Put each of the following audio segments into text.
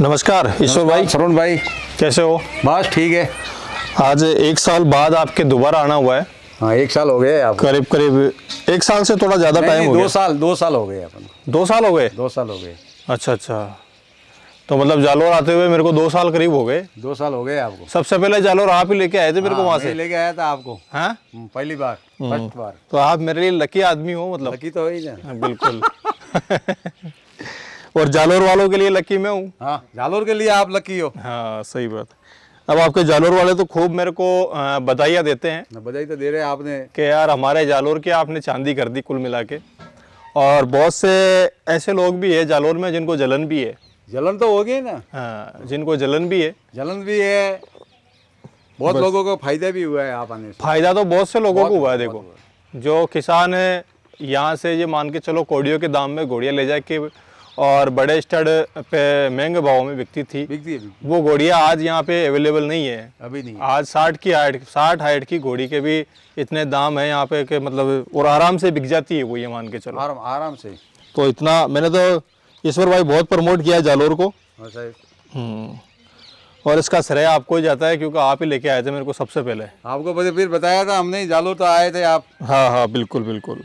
नमस्कार ईश्वर भाई सरुण भाई कैसे हो बस ठीक है आज एक साल बाद आपके दोबारा आना हुआ है हाँ एक साल हो गए आप करीब करीब एक साल से थोड़ा ज़्यादा टाइम हो गया दो साल दो साल हो गए अपन दो साल हो गए दो साल हो गए अच्छा अच्छा तो मतलब जालोर आते हुए मेरे को दो साल करीब हो गए दो साल हो गए आपको सबसे पहले जालोर आप ही लेके आए थे मेरे को हाँ, वहाँ से लेके आया था आपको हाँ हम्म, पहली बार हम्म। फर्स्ट बार तो आप मेरे लिए लकी आदमी हो मतलब लकी तो हो ही ना हाँ, बिल्कुल और जालोर वालों के लिए लकी मैं हूँ हाँ जालोर के लिए आप लकी हो हाँ सही बात अब आपके जालोर वाले तो खूब मेरे को बधाइयाँ देते हैं बधाई तो दे रहे हैं आपने कि यार हमारे जालोर की आपने चांदी कर दी कुल मिला के और बहुत से ऐसे लोग भी है जालोर में जिनको जलन भी है जलन तो होगी ना हाँ जिनको जलन भी है जलन भी है बहुत लोगों को फायदा भी हुआ है आप आने से फायदा तो बहुत से लोगों को हुआ है देखो जो किसान है यहाँ से ये मान के चलो कोड़ियों के दाम में घोड़िया ले जाके और बड़े स्टड पे महंगे भाव में बिकती थी बिकती है वो घोड़िया आज यहाँ पे अवेलेबल नहीं है अभी नहीं आज साठ की हाइट साठ हाइट की घोड़ी के भी इतने दाम है यहाँ पे के मतलब और आराम से बिक जाती है वो ये मान के चलो आराम आराम से तो इतना मैंने तो ईश्वर भाई बहुत प्रमोट किया है जालोर को हाँ, हम्म। और इसका श्रेय आपको ही जाता है क्योंकि आप ही लेके आए थे मेरे को सबसे पहले आपको फिर बताया था हमने जालोर तो आए थे आप हाँ हाँ बिल्कुल बिल्कुल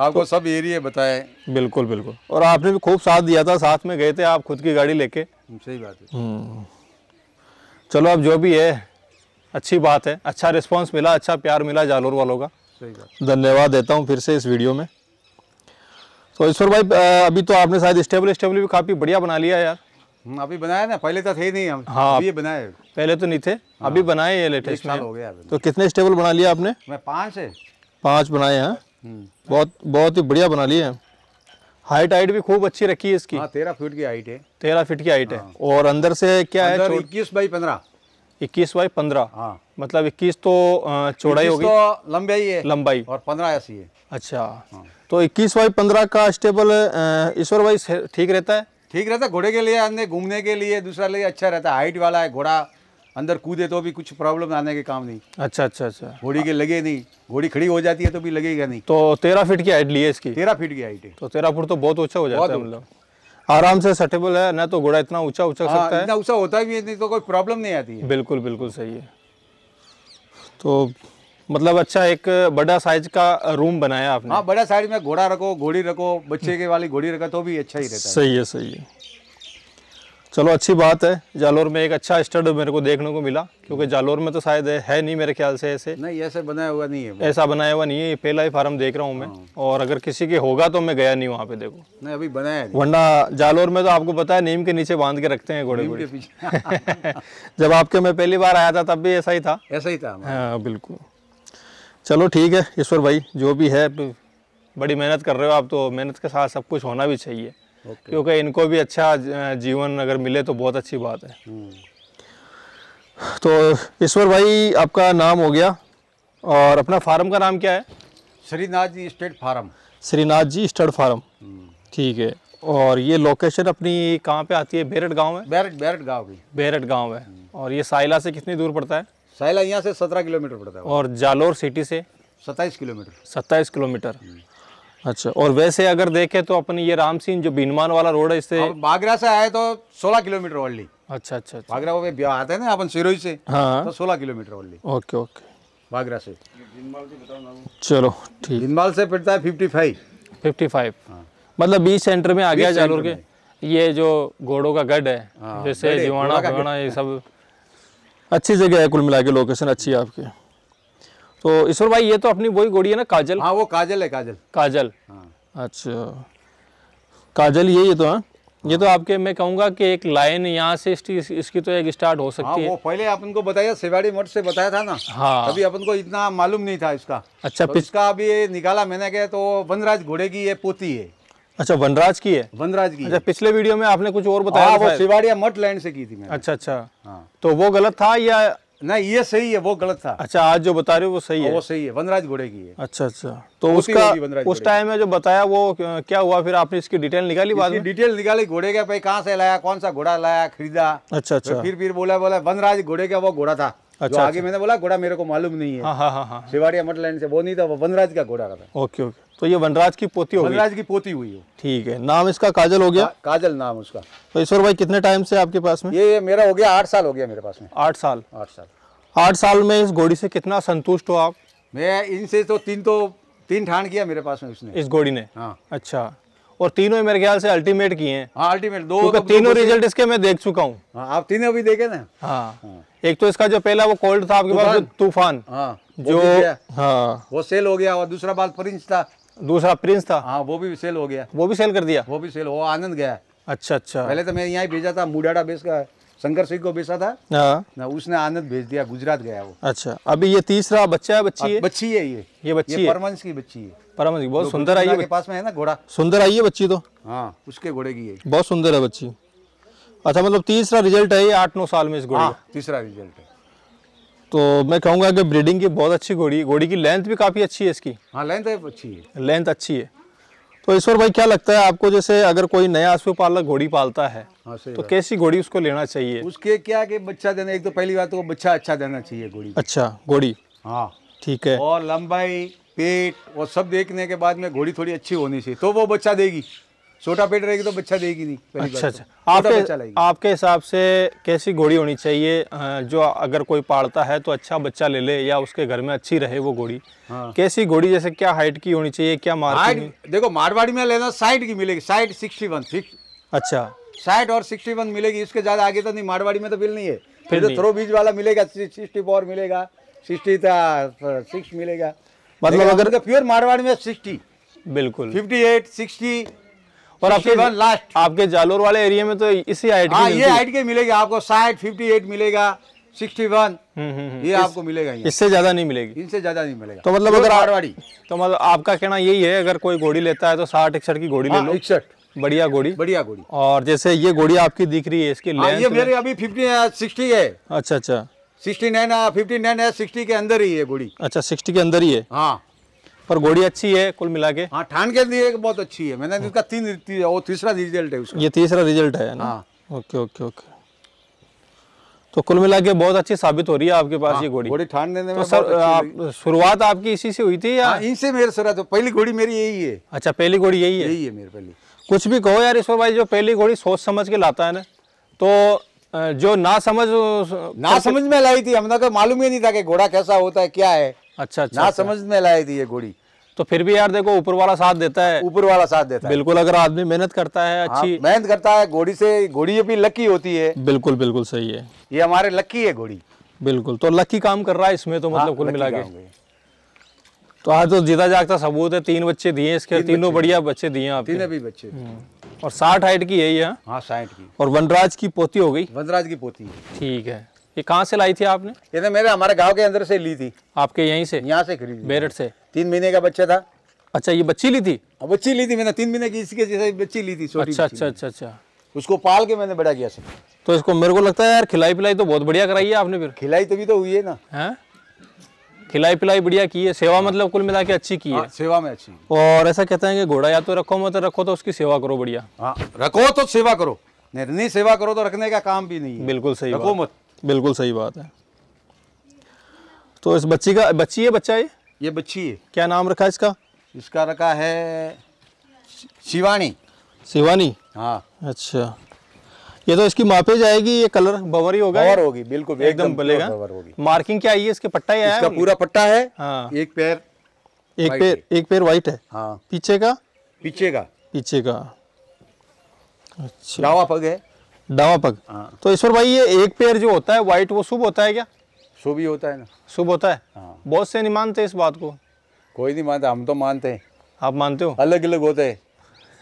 आपको तो, सब एरिया बताए बिल्कुल बिल्कुल और आपने भी खूब साथ दिया था साथ में गए थे आप खुद की गाड़ी लेके हम्म, सही बात है हम्म। चलो अब जो भी है अच्छी बात है अच्छा रिस्पांस मिला अच्छा प्यार मिला जालोर वालों का धन्यवाद देता हूँ फिर से इस वीडियो में तो ईश्वर भाई अभी तो आपने शायद स्टेबल स्टेबल भी काफ़ी बढ़िया बना लिया यार हम्म, अभी बनाया ना पहले तो थे नहीं हम हाँ अभी ये बनाए पहले तो नहीं थे हाँ, अभी बनाए ये लेटेस्ट हो गया तो कितने स्टेबल बना लिया आपने मैं पाँच है पाँच बनाए हैं हाँ। बहुत बहुत ही बढ़िया बना ली है हाइट हाइट भी खूब अच्छी रखी है इसकी हाँ, तेरह फीट की हाइट है तेरह फीट की हाइट है हाँ। और अंदर से क्या अंदर है इक्कीस बाई पंद्रह इक्कीस बाई पंद्रह हाँ। मतलब इक्कीस तो चौड़ाई होगी तो लंबाई है लंबाई और पंद्रह ऐसी है अच्छा तो इक्कीस बाई पंद्रह का स्टेबल ईश्वर भाई ठीक रहता है ठीक रहता है घोड़े के लिए घूमने के लिए दूसरा लिए अच्छा रहता है हाइट वाला है घोड़ा अंदर कूदे तो भी कुछ प्रॉब्लम आने के काम नहीं अच्छा अच्छा अच्छा घोड़ी के लगे नहीं घोड़ी खड़ी हो जाती है तो भी लगेगा नहीं तो तेरह फीट की हाइट ली है इसकी तेरह फीट की हाइट है तो तेरह फुट तो बहुत ऊंचा हो जाता है मतलब आराम से सटेबल है ना तो घोड़ा इतना ऊंचा ऊंचा हाँ, सकता है इतना ऊंचा होता भी नहीं तो कोई प्रॉब्लम नहीं आती है बिल्कुल बिल्कुल सही है तो मतलब अच्छा एक बड़ा साइज का रूम बनाया आपने हाँ बड़ा साइज में घोड़ा रखो घोड़ी रखो बच्चे के वाली घोड़ी रखा तो भी अच्छा ही रहता है सही है सही है चलो अच्छी बात है जालोर में एक अच्छा स्टड मेरे को देखने को मिला क्योंकि जालोर में तो शायद है नहीं मेरे ख्याल से ऐसे नहीं ऐसे बनाया हुआ नहीं है ऐसा बनाया हुआ नहीं है ये पहला ही फार्म देख रहा हूँ मैं हाँ। और अगर किसी के होगा तो मैं गया नहीं वहाँ पे देखो नहीं अभी बनाया वरना जालोर में तो आपको पता है नीम के नीचे बांध के रखते हैं घोड़े घोड़े जब आपके मैं पहली बार आया था तब भी ऐसा ही था ऐसा ही था हाँ।, हाँ बिल्कुल चलो ठीक है ईश्वर भाई जो भी है बड़ी मेहनत कर रहे हो आप तो मेहनत के साथ सब कुछ होना भी चाहिए क्योंकि इनको भी अच्छा जीवन अगर मिले तो बहुत अच्छी बात है तो ईश्वर भाई आपका नाम हो गया और अपना फार्म का नाम क्या है Shrinath ji state farm Shrinath ji state farm ठीक है और ये लोकेशन अपनी कहाँ पे आती है बेरट गांव में बेरट बेरट गांव की बेरट गांव है और ये साइला से कितनी दूर पड़ता है साइला यहाँ से सत्रह किलोमीटर पड़ता है और जालोर सिटी से सत्ताईस किलोमीटर सत्ताईस किलोमीटर अच्छा और वैसे अगर देखे तो अपने ये रामसीन जो भीनमान वाला रोड है इससे बागरा से आए तो 16 किलोमीटर ओनली अच्छा, अच्छा अच्छा बागरा वो ब्याह आते हैं ना अपन सिरोही से हाँ तो 16 kilometre only okay okay Bagra से चलो ठीक भीनमाल से पड़ता है फिफ्टी फाइव फिफ्टी फाइव मतलब बीच सेंटर में आ गया जालोर के ये जो घोड़ों का गढ़ है हाँ, जैसे जीवाणा ये सब अच्छी जगह है कुल मिला लोकेशन अच्छी है आपकी तो ईश्वर भाई ये तो अपनी वही घोड़ी है ना काजल हाँ वो काजल है काजल काजल हाँ। अच्छा काजल ये ये तो हाँ ये तो हाँ। आपके मैं कहूँगा कि एक लाइन यहाँ से इसकी, इसकी तो एक स्टार्ट हो सकती हाँ, है पहले अपन को बताया सेवाड़ी मठ से बताया था ना हाँ अभी अपन को इतना मालूम नहीं था इसका अच्छा तो इसका अभी निकाला मैंने क्या तो वनराज घोड़े की ये पोती है अच्छा वनराज की है वनराज की अच्छा पिछले वीडियो में आपने कुछ और बताया हाँ, वो सिवाड़िया मठ लाइन से की थी मैंने अच्छा अच्छा हाँ। तो वो गलत था या नहीं ये सही है वो गलत था अच्छा आज जो बता रहे हो वो सही हाँ, है वो सही है वनराज घोड़े की है अच्छा अच्छा तो उसका उस टाइम में जो बताया वो क्या हुआ फिर आपने इसकी डिटेल निकाली बाद डिटेल निकाली घोड़े का भाई कहाँ से लाया कौन सा घोड़ा लाया खरीदा अच्छा अच्छा फिर फिर बोला बोला वनराज घोड़े का वो घोड़ा था अच्छा, जो अच्छा, आगे अच्छा। मैंने बोला घोड़ा मेरे को मालूम नहीं है हाँ, हाँ, हाँ, शिवाड़िया मटल से वो नहीं था वो वनराज का घोड़ा था ओके ओके तो ये वनराज की पोती हो वनराज की पोती हुई हो ठीक है नाम इसका काजल हो गया आ, काजल नाम उसका तो ईश्वर भाई कितने टाइम से आपके पास में ये मेरा हो गया आठ साल हो गया मेरे पास में आठ साल आठ साल आठ साल में इस घोड़ी से कितना संतुष्ट हो आप मैं इनसे तो तीन तो तीन ठान किया मेरे पास में उसने इस घोड़ी ने हाँ अच्छा और तीनों ही मेरे ख्याल से अल्टीमेट किए हैं अल्टीमेट दो तीनों रिजल्ट इसके मैं देख चुका हूँ आप तीनों भी देखे ना हाँ एक तो इसका जो पहला वो कोल्ड था आपके पास तूफान हाँ, जो हाँ वो सेल हो गया और दूसरा बात प्रिंस था दूसरा प्रिंस था हाँ वो भी सेल हो गया वो भी सेल कर दिया वो भी सेल वो आनंद गया अच्छा अच्छा पहले तो मैं यहाँ भेजा था मुडाडा बेस का शंकर सिंह को बेचा था हाँ। ना उसने आनंद भेज दिया गुजरात गया वो अच्छा अभी ये तीसरा बच्चा है बच्ची है बच्ची है ये ये बच्ची ये परमंश की बच्ची है परमंश बहुत सुंदर आई है पास में है ना घोड़ा सुंदर आई है बच्ची तो हाँ उसके घोड़े की है बहुत सुंदर है बच्ची अच्छा मतलब तीसरा रिजल्ट है ये आठ नौ साल में इस घोड़ी हाँ, तीसरा रिजल्ट है तो मैं कहूँगा कि ब्रीडिंग की बहुत अच्छी घोड़ी घोड़ी की लेंथ भी काफ़ी अच्छी है इसकी हाँ लेंथ अच्छी है लेंथ अच्छी है तो ईश्वर भाई क्या लगता है आपको जैसे अगर कोई नया आसू पालक घोड़ी पालता है हाँ, तो कैसी घोड़ी उसको लेना चाहिए उसके क्या कि बच्चा देना एक तो पहली बात तो बच्चा अच्छा देना चाहिए घोड़ी अच्छा घोड़ी हाँ ठीक है और लंबाई पेट और सब देखने के बाद में घोड़ी थोड़ी अच्छी होनी चाहिए तो वो बच्चा देगी छोटा पेट रहेगी तो बच्चा देगी नहीं अच्छा तो। अच्छा आपके आपके हिसाब से कैसी घोड़ी होनी चाहिए जो अगर कोई पालता है तो अच्छा बच्चा ले ले या उसके घर में अच्छी रहे वो घोड़ी हाँ। कैसी घोड़ी जैसे क्या हाइट की होनी चाहिए क्या मार देखो मारवाड़ी में लेना साइड की मिलेगी साइड सिक्सटी वन अच्छा साइड और सिक्सटी मिलेगी इसके ज्यादा आगे तो नहीं मारवाड़ी में तो बिल नहीं है फिर तो थ्रो बीज वाला मिलेगा सिक्सटी मिलेगा सिक्सटी सिक्स मिलेगा मतलब अगर प्योर तो मारवाड़ी में सिक्सटी बिल्कुल फिफ्टी एट सिक्सटी और आपके लास्ट आपके जालोर वाले एरिया में तो इसी हाइट हाँ ये हाइट के मिलेगा आपको साठ फिफ्टी एट मिलेगा sixty hmm, one hmm, hmm. ये इस, आपको मिलेगा इससे ज्यादा नहीं मिलेगी इससे ज्यादा नहीं मिलेगा तो मतलब अगर आड़वाड़ी तो मतलब आपका कहना यही है अगर कोई घोड़ी लेता है तो साठ इकसठ की घोड़ी ले हाँ, इकसठ बढ़िया घोड़ी बढ़िया घोड़ी और जैसे ये घोड़ी आपकी दिख रही है इसकी लेंथ हाँ, ये मेरी अभी फिफ्टी सिक्सटी हाँ, है अच्छा अच्छा सिक्सटी नाइन फिफ्टी नाइन है सिक्सटी के अंदर ही है घोड़ी अच्छा सिक्सटी के अंदर ही है हाँ पर घोड़ी अच्छी है कुल मिला के हाँ ठान के लिए बहुत अच्छी है मैंने इसका तीन वो तीसरा रिजल्ट है उसका ये तीसरा रिजल्ट है ना हाँ। ओके ओके ओके तो कुल मिला के बहुत अच्छी साबित हो रही है आपके पास हाँ, ये घोड़ी घोड़ी ठान देने में तो सर आप शुरुआत आपकी इसी से हुई थी या हाँ, इनसे मेरे शुरुआत तो पहली घोड़ी मेरी यही है अच्छा पहली घोड़ी यही है यही है मेरी पहली कुछ भी कहो यार ईश्वर भाई जो पहली घोड़ी सोच समझ के लाता है ना तो जो ना समझ ना समझ में लाई थी हमने को मालूम ही नहीं था कि घोड़ा कैसा होता है क्या है अच्छा अच्छा ना अच्छा। समझ में लाई थी ये घोड़ी तो फिर भी यार देखो ऊपर वाला साथ देता है ऊपर वाला साथ देता है बिल्कुल अगर आदमी मेहनत करता है हाँ, अच्छी हाँ, मेहनत करता है घोड़ी से घोड़ी भी लकी होती है बिल्कुल बिल्कुल सही है ये हमारे लकी है घोड़ी बिल्कुल तो लकी काम कर रहा है इसमें तो मतलब हाँ, कुल मिला के तो आज तो जीता जागता सबूत है तीन बच्चे दिए इसके तीनों बढ़िया बच्चे दिए आप तीन भी बच्चे हम्म, और साठ हाइट की है ये हाँ। साठ की और वनराज की पोती हो गई वनराज की पोती ठीक है ये कहाँ से लाई थी आपने ये तो मेरे हमारे गांव के अंदर से ली थी आपके यहीं से यहाँ से खरीदी मेरठ से तीन महीने का बच्चा था अच्छा ये बच्ची ली थी बच्ची ली थी मैंने तीन महीने की इसके जैसे बच्ची ली थी अच्छा अच्छा अच्छा अच्छा उसको पाल के मैंने बड़ा किया सब तो इसको मेरे को लगता है यार खिलाई पिलाई तो बहुत बढ़िया कराई है आपने फिर खिलाई तभी तो हुई है ना है? हाँ? खिलाई पिलाई बढ़िया की है सेवा हाँ। मतलब कुल मिला के अच्छी की है आ, हाँ, सेवा में अच्छी और ऐसा कहते हैं कि घोड़ा या तो रखो मत रखो तो उसकी सेवा करो बढ़िया रखो तो सेवा करो नहीं सेवा करो तो रखने का काम भी नहीं है बिल्कुल सही रखो मत बिल्कुल सही बात है तो इस बच्ची का बच्ची है बच्चा ये ये बच्ची है क्या नाम रखा है इसका इसका रखा है शिवानी शिवानी हाँ अच्छा ये तो इसकी मापे जाएगी ये कलर बवर ही होगा बवर होगी बिल्कुल एकदम बलेगा मार्किंग क्या आई है इसके पट्टा ही इसका पूरा पट्टा है हाँ एक पैर एक पैर एक पैर व्हाइट है हाँ पीछे का पीछे का पीछे का अच्छा डावा पग है डावा पग हाँ तो ईश्वर भाई ये एक पेयर जो होता है व्हाइट वो शुभ होता है क्या शुभ ही होता है ना शुभ होता है हाँ बहुत से नहीं मानते इस बात को कोई नहीं मानता हम तो मानते हैं आप मानते हो अलग अलग होते हैं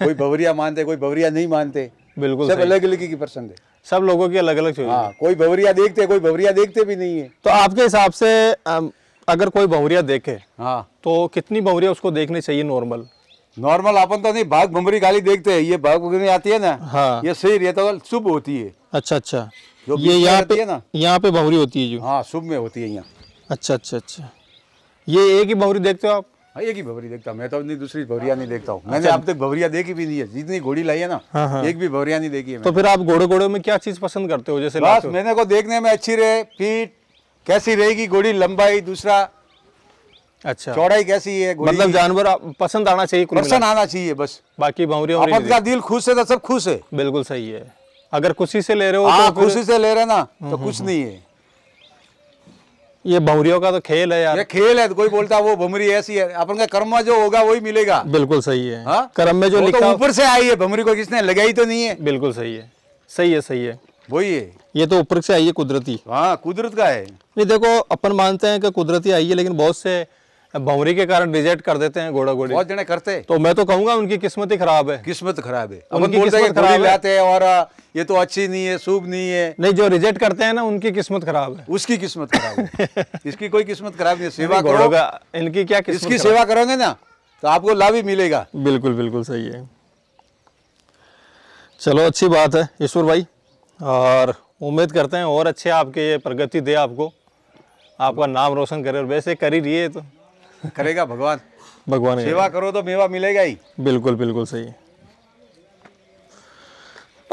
कोई भवरिया मानते कोई भवरिया नहीं मानते बिल्कुल सब अलग अलग की पसंद है सब लोगों की अलग अलग चीज हाँ, कोई भवरिया देखते कोई भवरिया देखते भी नहीं है तो आपके हिसाब से अगर कोई भवरिया देखे हाँ तो कितनी भवरिया उसको देखनी चाहिए नॉर्मल नॉर्मल अपन तो नहीं भाग भमरी गाली देखते हैं ये भाग भमरी आती है ना हाँ ये सही रहता है शुभ होती है अच्छा अच्छा जो ये यहाँ पे ना यहाँ पे भमरी होती है जो हाँ शुभ में होती है यहाँ अच्छा अच्छा अच्छा ये एक ही भमरी देखते हो आप हाँ, एक ही भवरी देखता हूँ मैं तो अपनी दूसरी भवरिया नहीं देखता हूँ मैंने अब अच्छा। तक भवरिया देखी भी नहीं है जितनी घोड़ी लाई है ना हाँ, हाँ। एक भी भवरिया नहीं देखी है तो फिर आप घोड़े घोड़े में क्या चीज पसंद करते हो जैसे बस मैंने को देखने में अच्छी रहे फीट कैसी रहेगी घोड़ी लंबाई दूसरा अच्छा चौड़ाई कैसी है मतलब जानवर पसंद आना चाहिए पसंद आना चाहिए बस बाकी का दिल खुश है तो सब खुश है बिल्कुल सही है अगर खुशी से ले रहे हो आ, हाँ, तो खुशी से ले रहे ना हम्म, तो कुछ हम्म, नहीं है हम्म। ये भंवरियों का तो खेल है यार ये खेल है तो कोई बोलता वो भमरी ऐसी है अपन का कर्म में जो होगा वही मिलेगा बिल्कुल सही है हाँ? कर्म में जो तो लिखा ऊपर तो से आई है भमरी को किसने लगाई तो नहीं है बिल्कुल सही है सही है सही है वही है ये तो ऊपर से आई है कुदरती हाँ कुदरत का है ये देखो अपन मानते हैं कि कुदरती आई है लेकिन बहुत से भंवरी के कारण रिजेक्ट कर देते हैं घोड़ा घोड़ी बहुत जने करते तो मैं तो कहूंगा उनकी किस्मत ही खराब है किस्मत खराब है उनकी किस्मत खराब लाते हैं और ये तो अच्छी नहीं है शुभ नहीं है नहीं जो रिजेक्ट करते हैं ना उनकी किस्मत खराब है उसकी किस्मत खराब है इसकी कोई किस्मत खराब नहीं सेवा करोगा इनकी क्या इसकी सेवा करोगे ना तो आपको लाभ ही मिलेगा बिल्कुल बिल्कुल सही है चलो अच्छी बात है ईश्वर भाई और उम्मीद करते हैं और अच्छे आपके ये प्रगति दे आपको आपका नाम रोशन करे और वैसे कर ही रही है तो करेगा भगवान भगवान सेवा करो तो मेवा मिलेगा ही बिल्कुल बिल्कुल सही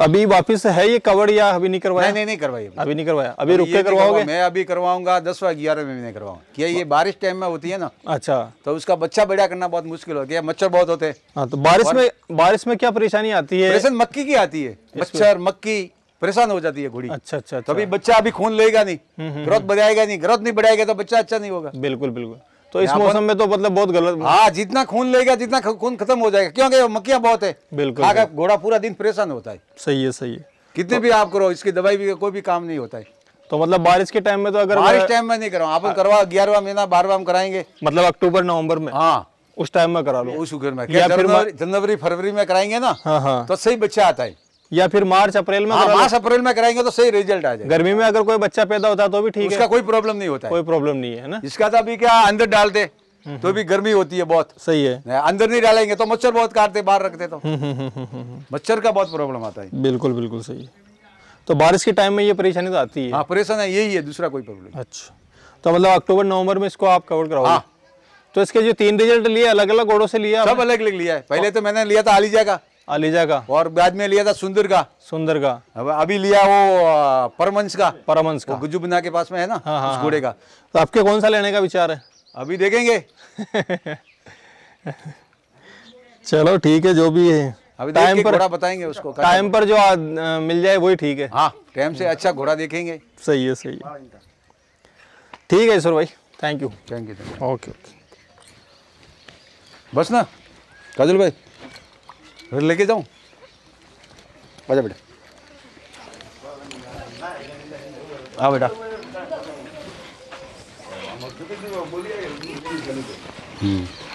अभी वापस है ये कवर या अभी नहीं करवाया नहीं नहीं करवाई अभी नहीं करवाया अभी रुक के करवाओगे मैं अभी करवाऊंगा दस व ग्यारह में भी नहीं करवाऊंगा क्या ये बारिश टाइम में होती है ना अच्छा तो उसका बच्चा बड़ा करना बहुत मुश्किल होती है मच्छर बहुत होते हैं हाँ, तो बारिश में बारिश में क्या परेशानी आती है परेशान मक्की की आती है मच्छर मक्की परेशान हो जाती है घोड़ी अच्छा अच्छा तो अभी अच्छा। बच्चा अभी खून लेगा नहीं हम्म, हम्म, ग्रोथ हम्म। बढ़ाएगा नहीं ग्रोथ नहीं बढ़ाएगा तो बच्चा अच्छा नहीं होगा बिल्कुल बिल्कुल तो इस मौसम में तो मतलब बहुत गलत हाँ जितना खून लेगा जितना खून खत्म हो जाएगा क्योंकि मक्खियाँ बहुत है बिल्कुल घोड़ा पूरा दिन परेशान होता है सही है सही है कितने तो- भी आप करो इसकी दवाई भी कोई भी काम नहीं होता है तो मतलब बारिश के टाइम में तो अगर बारिश टाइम में नहीं करो आप करवा ग्यारहवा महीना बारहवा में कराएंगे मतलब अक्टूबर नवंबर में हाँ उस टाइम में करा लो उस में जनवरी फरवरी में कराएंगे ना हाँ हाँ तो सही बच्चा आता है या फिर मार्च अप्रैल में हाँ, मार्च अप्रैल में कराएंगे तो सही रिजल्ट आ जाएगा गर्मी में अगर कोई बच्चा पैदा होता तो भी ठीक है कोई प्रॉब्लम नहीं होता कोई प्रॉब्लम नहीं है ना इसका तो अभी क्या अंदर डालते हम्म, तो भी हम्म। गर्मी होती है बहुत सही है अंदर नहीं डालेंगे तो मच्छर बहुत काटते बाहर रखते तो हम्म, मच्छर का बहुत प्रॉब्लम आता है बिल्कुल बिल्कुल सही है तो बारिश के टाइम में ये परेशानी तो आती है हाँ है यही है दूसरा कोई प्रॉब्लम अच्छा तो मतलब अक्टूबर नवंबर में इसको आप कवर कराओ हाँ। तो इसके जो तीन रिजल्ट लिए अलग अलग घोड़ों से लिया सब अलग अलग लिया है पहले तो मैंने लिया था आलिजा का अलीजा का और बाद में लिया था सुंदर का सुंदर का अब अभी लिया वो परमंश का परमंश का गुज्जू बिना के पास में है ना हाँ हाँ, हाँ घोड़े का तो आपके कौन सा लेने का विचार है अभी देखेंगे चलो ठीक है जो भी है अभी टाइम पर बताएंगे उसको टाइम पर जो आ, मिल जाए वही ठीक है हाँ टाइम से अच्छा घोड़ा देखेंगे सही है सही है ठीक है सर भाई thank you thank you okay okay बस ना काजल भाई लेके जाऊं आजा बेटा आ बेटा हम्म